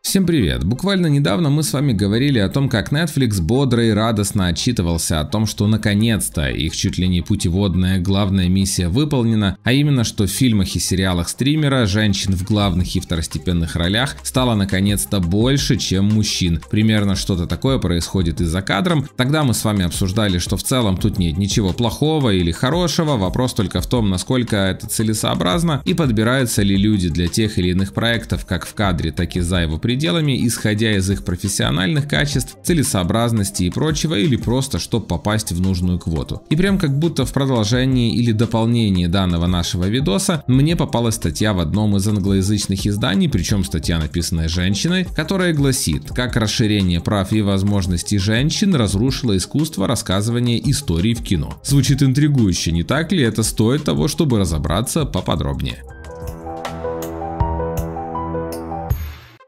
Всем привет! Буквально недавно мы с вами говорили о том, как Netflix бодро и радостно отчитывался о том, что наконец-то их чуть ли не путеводная главная миссия выполнена, а именно, что в фильмах и сериалах стримера женщин в главных и второстепенных ролях стало наконец-то больше, чем мужчин. Примерно что-то такое происходит и за кадром. Тогда мы с вами обсуждали, что в целом тут нет ничего плохого или хорошего, вопрос только в том, насколько это целесообразно и подбираются ли люди для тех или иных проектов как в кадре, так и за его пределами, исходя из их профессиональных качеств, целесообразности и прочего, или просто, чтобы попасть в нужную квоту. И прям как будто в продолжении или дополнении данного нашего видоса, мне попалась статья в одном из англоязычных изданий, причем статья, написанная женщиной, которая гласит, как расширение прав и возможностей женщин разрушило искусство рассказывания историй в кино. Звучит интригующе, не так ли? Это стоит того, чтобы разобраться поподробнее.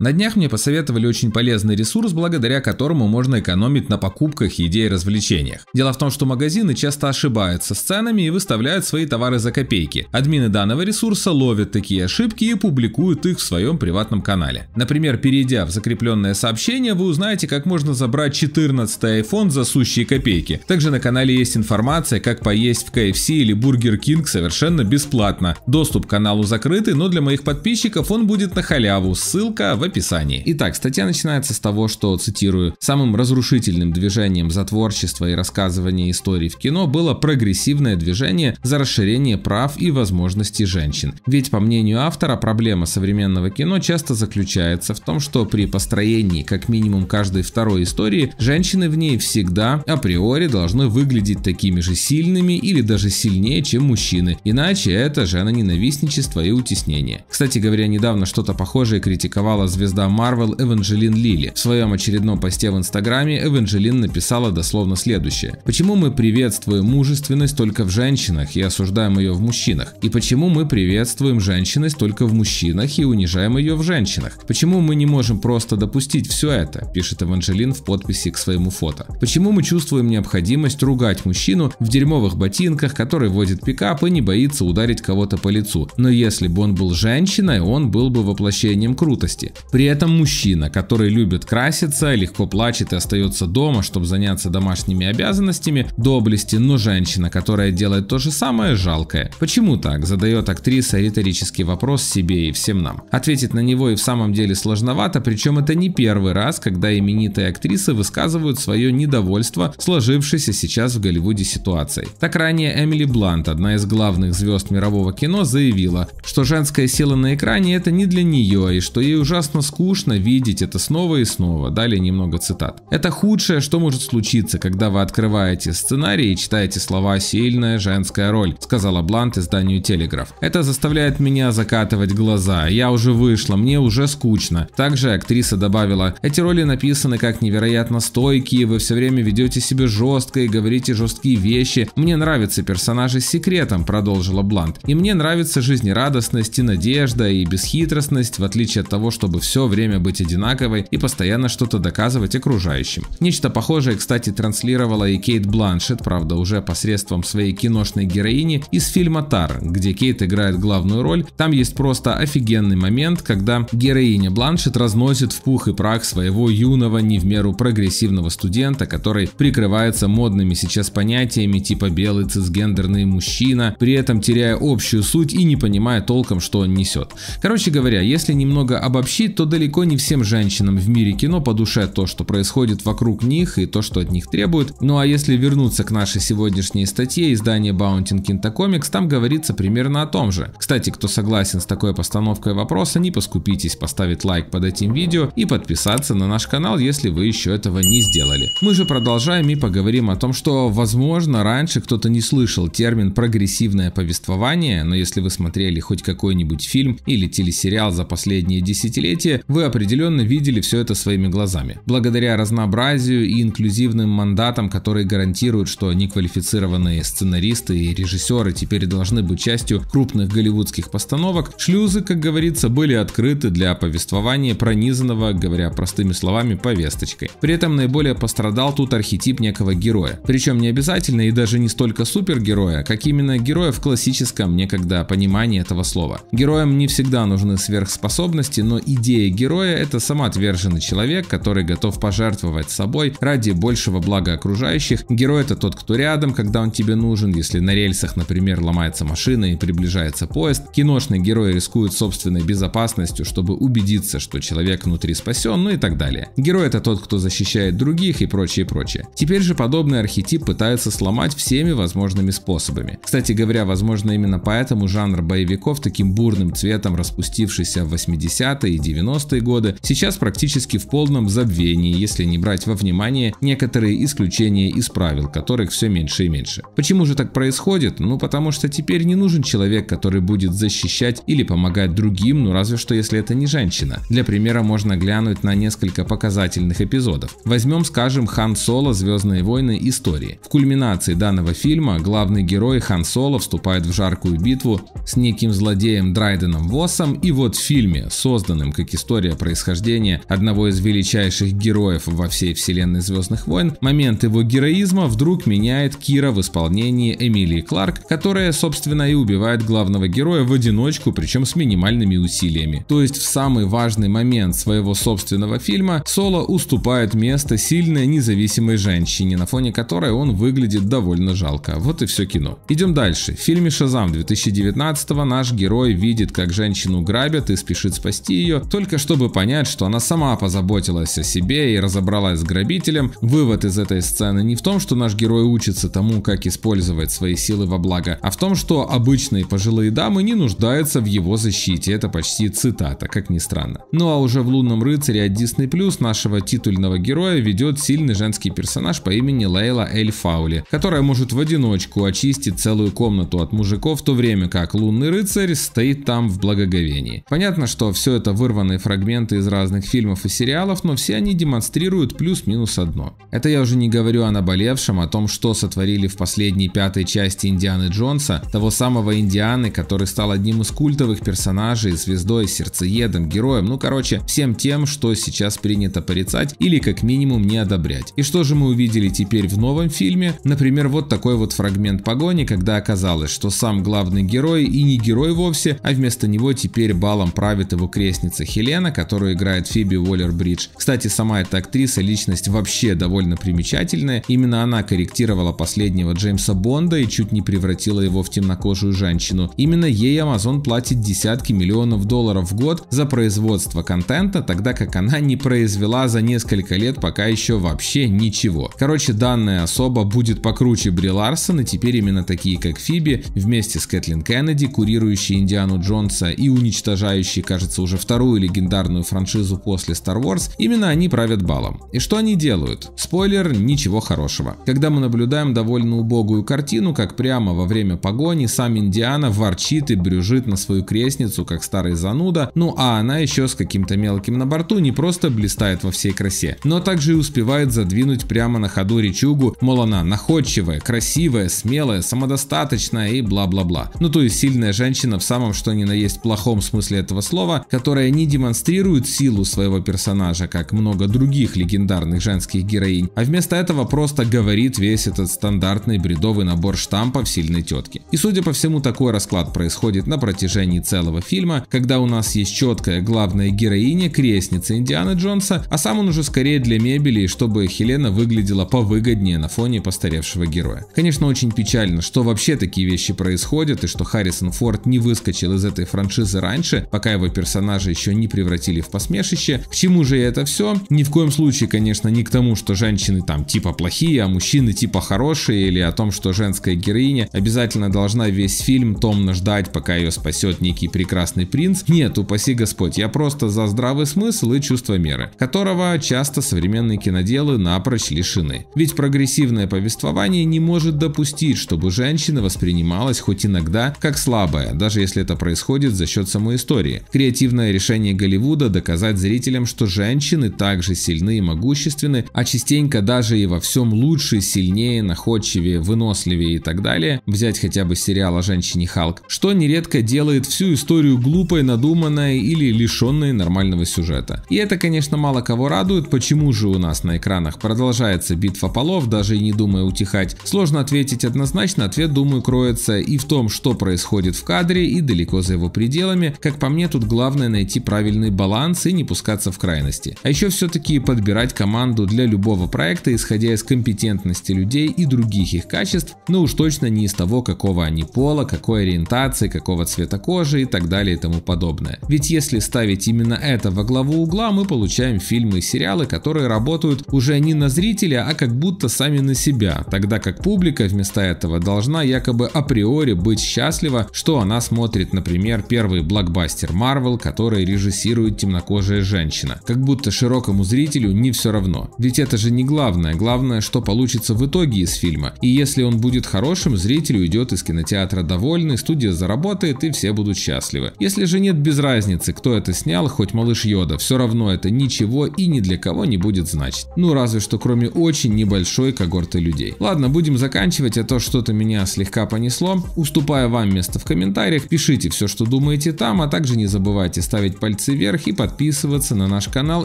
На днях мне посоветовали очень полезный ресурс, благодаря которому можно экономить на покупках, еде и развлечениях. Дело в том, что магазины часто ошибаются с ценами и выставляют свои товары за копейки. Админы данного ресурса ловят такие ошибки и публикуют их в своем приватном канале. Например, перейдя в закрепленное сообщение, вы узнаете, как можно забрать 14 iPhone за сущие копейки. Также на канале есть информация, как поесть в KFC или Burger King совершенно бесплатно. Доступ к каналу закрытый, но для моих подписчиков он будет на халяву, ссылка в описании Писании. Итак, статья начинается с того, что, цитирую, «самым разрушительным движением за творчество и рассказывание историй в кино было прогрессивное движение за расширение прав и возможностей женщин». Ведь, по мнению автора, проблема современного кино часто заключается в том, что при построении как минимум каждой второй истории женщины в ней всегда априори должны выглядеть такими же сильными или даже сильнее, чем мужчины, иначе это же ненавистничество и утеснение. Кстати говоря, недавно что-то похожее критиковала звезда Marvel Эванжелин Лили. В своем очередном посте в Инстаграме Эванжелин написала дословно следующее. «Почему мы приветствуем мужественность только в женщинах и осуждаем ее в мужчинах? И почему мы приветствуем женщинность только в мужчинах и унижаем ее в женщинах? Почему мы не можем просто допустить все это?» – пишет Эванжелин в подписи к своему фото. «Почему мы чувствуем необходимость ругать мужчину в дерьмовых ботинках, который водит пикап и не боится ударить кого-то по лицу? Но если бы он был женщиной, он был бы воплощением крутости. При этом мужчина, который любит краситься, легко плачет и остается дома, чтобы заняться домашними обязанностями, доблести, но женщина, которая делает то же самое, жалкая. Почему так? Задает актриса риторический вопрос себе и всем нам. Ответить на него и в самом деле сложновато, причем это не первый раз, когда именитые актрисы высказывают свое недовольство сложившейся сейчас в Голливуде ситуацией. Так ранее Эмили Блант, одна из главных звезд мирового кино, заявила, что женская сила на экране это не для нее и что ей ужасно ужасно скучно видеть это снова и снова. Далее немного цитат. Это худшее, что может случиться, когда вы открываете сценарий и читаете слова «сильная женская роль», сказала Блант изданию Телеграф. Это заставляет меня закатывать глаза. Я уже вышла, мне уже скучно. Также актриса добавила, эти роли написаны как невероятно стойкие, вы все время ведете себя жестко и говорите жесткие вещи. Мне нравятся персонажи с секретом, продолжила Блант. И мне нравится жизнерадостность и надежда и бесхитростность, в отличие от того, чтобы все время быть одинаковой и постоянно что-то доказывать окружающим. Нечто похожее, кстати, транслировала и Кейт Бланшет, правда уже посредством своей киношной героини из фильма «Тар», где Кейт играет главную роль. Там есть просто офигенный момент, когда героиня Бланшет разносит в пух и прах своего юного, не в меру прогрессивного студента, который прикрывается модными сейчас понятиями типа белый цисгендерный мужчина, при этом теряя общую суть и не понимая толком, что он несет. Короче говоря, если немного обобщить, говорить, то далеко не всем женщинам в мире кино по душе то, что происходит вокруг них и то, что от них требуют. Ну а если вернуться к нашей сегодняшней статье издания Bounty Kinta там говорится примерно о том же. Кстати, кто согласен с такой постановкой вопроса, не поскупитесь поставить лайк под этим видео и подписаться на наш канал, если вы еще этого не сделали. Мы же продолжаем и поговорим о том, что, возможно, раньше кто-то не слышал термин «прогрессивное повествование», но если вы смотрели хоть какой-нибудь фильм или телесериал за последние десятилетия, события, вы определенно видели все это своими глазами. Благодаря разнообразию и инклюзивным мандатам, которые гарантируют, что неквалифицированные сценаристы и режиссеры теперь должны быть частью крупных голливудских постановок, шлюзы, как говорится, были открыты для повествования, пронизанного, говоря простыми словами, повесточкой. При этом наиболее пострадал тут архетип некого героя. Причем не обязательно и даже не столько супергероя, как именно героя в классическом некогда понимании этого слова. Героям не всегда нужны сверхспособности, но идея идея героя – это самоотверженный человек, который готов пожертвовать собой ради большего блага окружающих. Герой – это тот, кто рядом, когда он тебе нужен, если на рельсах, например, ломается машина и приближается поезд. Киношный герой рискует собственной безопасностью, чтобы убедиться, что человек внутри спасен, ну и так далее. Герой – это тот, кто защищает других и прочее, прочее. Теперь же подобный архетип пытаются сломать всеми возможными способами. Кстати говоря, возможно именно поэтому жанр боевиков таким бурным цветом распустившийся в 80-е и 90-е 90-е годы, сейчас практически в полном забвении, если не брать во внимание некоторые исключения из правил, которых все меньше и меньше. Почему же так происходит? Ну потому что теперь не нужен человек, который будет защищать или помогать другим, ну разве что если это не женщина. Для примера можно глянуть на несколько показательных эпизодов. Возьмем, скажем, Хан Соло «Звездные войны. Истории». В кульминации данного фильма главный герой Хан Соло вступает в жаркую битву с неким злодеем Драйденом Воссом и вот в фильме, созданным как как история происхождения одного из величайших героев во всей вселенной Звездных войн, момент его героизма вдруг меняет Кира в исполнении Эмилии Кларк, которая, собственно, и убивает главного героя в одиночку, причем с минимальными усилиями. То есть в самый важный момент своего собственного фильма Соло уступает место сильной независимой женщине, на фоне которой он выглядит довольно жалко. Вот и все кино. Идем дальше. В фильме «Шазам» 2019 наш герой видит, как женщину грабят и спешит спасти ее, то только чтобы понять, что она сама позаботилась о себе и разобралась с грабителем, вывод из этой сцены не в том, что наш герой учится тому, как использовать свои силы во благо, а в том, что обычные пожилые дамы не нуждаются в его защите, это почти цитата, как ни странно. Ну а уже в «Лунном рыцаре» от Disney Plus нашего титульного героя ведет сильный женский персонаж по имени Лейла Эль Фаули, которая может в одиночку очистить целую комнату от мужиков, в то время как «Лунный рыцарь» стоит там в благоговении. Понятно, что все это вырвано разные фрагменты из разных фильмов и сериалов, но все они демонстрируют плюс-минус одно. Это я уже не говорю о наболевшем, о том, что сотворили в последней пятой части Индианы Джонса, того самого Индианы, который стал одним из культовых персонажей, звездой, сердцеедом, героем, ну короче, всем тем, что сейчас принято порицать или как минимум не одобрять. И что же мы увидели теперь в новом фильме? Например, вот такой вот фрагмент погони, когда оказалось, что сам главный герой и не герой вовсе, а вместо него теперь балом правит его крестница Хелена, которую играет Фиби Уоллер-Бридж. Кстати, сама эта актриса, личность вообще довольно примечательная. Именно она корректировала последнего Джеймса Бонда и чуть не превратила его в темнокожую женщину. Именно ей Amazon платит десятки миллионов долларов в год за производство контента, тогда как она не произвела за несколько лет пока еще вообще ничего. Короче, данная особа будет покруче Бри Ларсон, и теперь именно такие, как Фиби, вместе с Кэтлин Кеннеди, курирующие Индиану Джонса и уничтожающие, кажется, уже вторую легендарную франшизу после Star Wars, именно они правят балом. И что они делают? Спойлер, ничего хорошего. Когда мы наблюдаем довольно убогую картину, как прямо во время погони сам Индиана ворчит и брюжит на свою крестницу, как старый зануда, ну а она еще с каким-то мелким на борту не просто блистает во всей красе, но также и успевает задвинуть прямо на ходу речугу, мол она находчивая, красивая, смелая, самодостаточная и бла-бла-бла. Ну то есть сильная женщина в самом что ни на есть плохом смысле этого слова, которая не демонстрирует силу своего персонажа, как много других легендарных женских героинь, а вместо этого просто говорит весь этот стандартный бредовый набор штампов сильной тетки. И судя по всему, такой расклад происходит на протяжении целого фильма, когда у нас есть четкая главная героиня, крестница Индианы Джонса, а сам он уже скорее для мебели, чтобы Хелена выглядела повыгоднее на фоне постаревшего героя. Конечно, очень печально, что вообще такие вещи происходят и что Харрисон Форд не выскочил из этой франшизы раньше, пока его персонажа еще не превратили в посмешище. К чему же это все? Ни в коем случае, конечно, не к тому, что женщины там типа плохие, а мужчины типа хорошие, или о том, что женская героиня обязательно должна весь фильм томно ждать, пока ее спасет некий прекрасный принц. Нет, упаси Господь, я просто за здравый смысл и чувство меры, которого часто современные киноделы напрочь лишены. Ведь прогрессивное повествование не может допустить, чтобы женщина воспринималась хоть иногда как слабая, даже если это происходит за счет самой истории. Креативное решение желание Голливуда доказать зрителям, что женщины также сильны и могущественны, а частенько даже и во всем лучше, сильнее, находчивее, выносливее и так далее, взять хотя бы сериал о женщине Халк, что нередко делает всю историю глупой, надуманной или лишенной нормального сюжета. И это, конечно, мало кого радует, почему же у нас на экранах продолжается битва полов, даже и не думая утихать. Сложно ответить однозначно, ответ, думаю, кроется и в том, что происходит в кадре, и далеко за его пределами. Как по мне, тут главное найти правильный правильный баланс и не пускаться в крайности. А еще все-таки подбирать команду для любого проекта, исходя из компетентности людей и других их качеств, но уж точно не из того, какого они пола, какой ориентации, какого цвета кожи и так далее и тому подобное. Ведь если ставить именно это во главу угла, мы получаем фильмы и сериалы, которые работают уже не на зрителя, а как будто сами на себя, тогда как публика вместо этого должна якобы априори быть счастлива, что она смотрит, например, первый блокбастер Marvel, который режиссер режиссирует темнокожая женщина. Как будто широкому зрителю не все равно. Ведь это же не главное. Главное, что получится в итоге из фильма. И если он будет хорошим, зритель уйдет из кинотеатра довольный, студия заработает и все будут счастливы. Если же нет без разницы, кто это снял, хоть малыш Йода, все равно это ничего и ни для кого не будет значить. Ну разве что кроме очень небольшой когорты людей. Ладно, будем заканчивать, а то что-то меня слегка понесло. Уступая вам место в комментариях, пишите все, что думаете там, а также не забывайте ставить пальцы пальцы вверх и подписываться на наш канал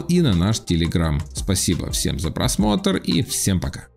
и на наш телеграм. Спасибо всем за просмотр и всем пока.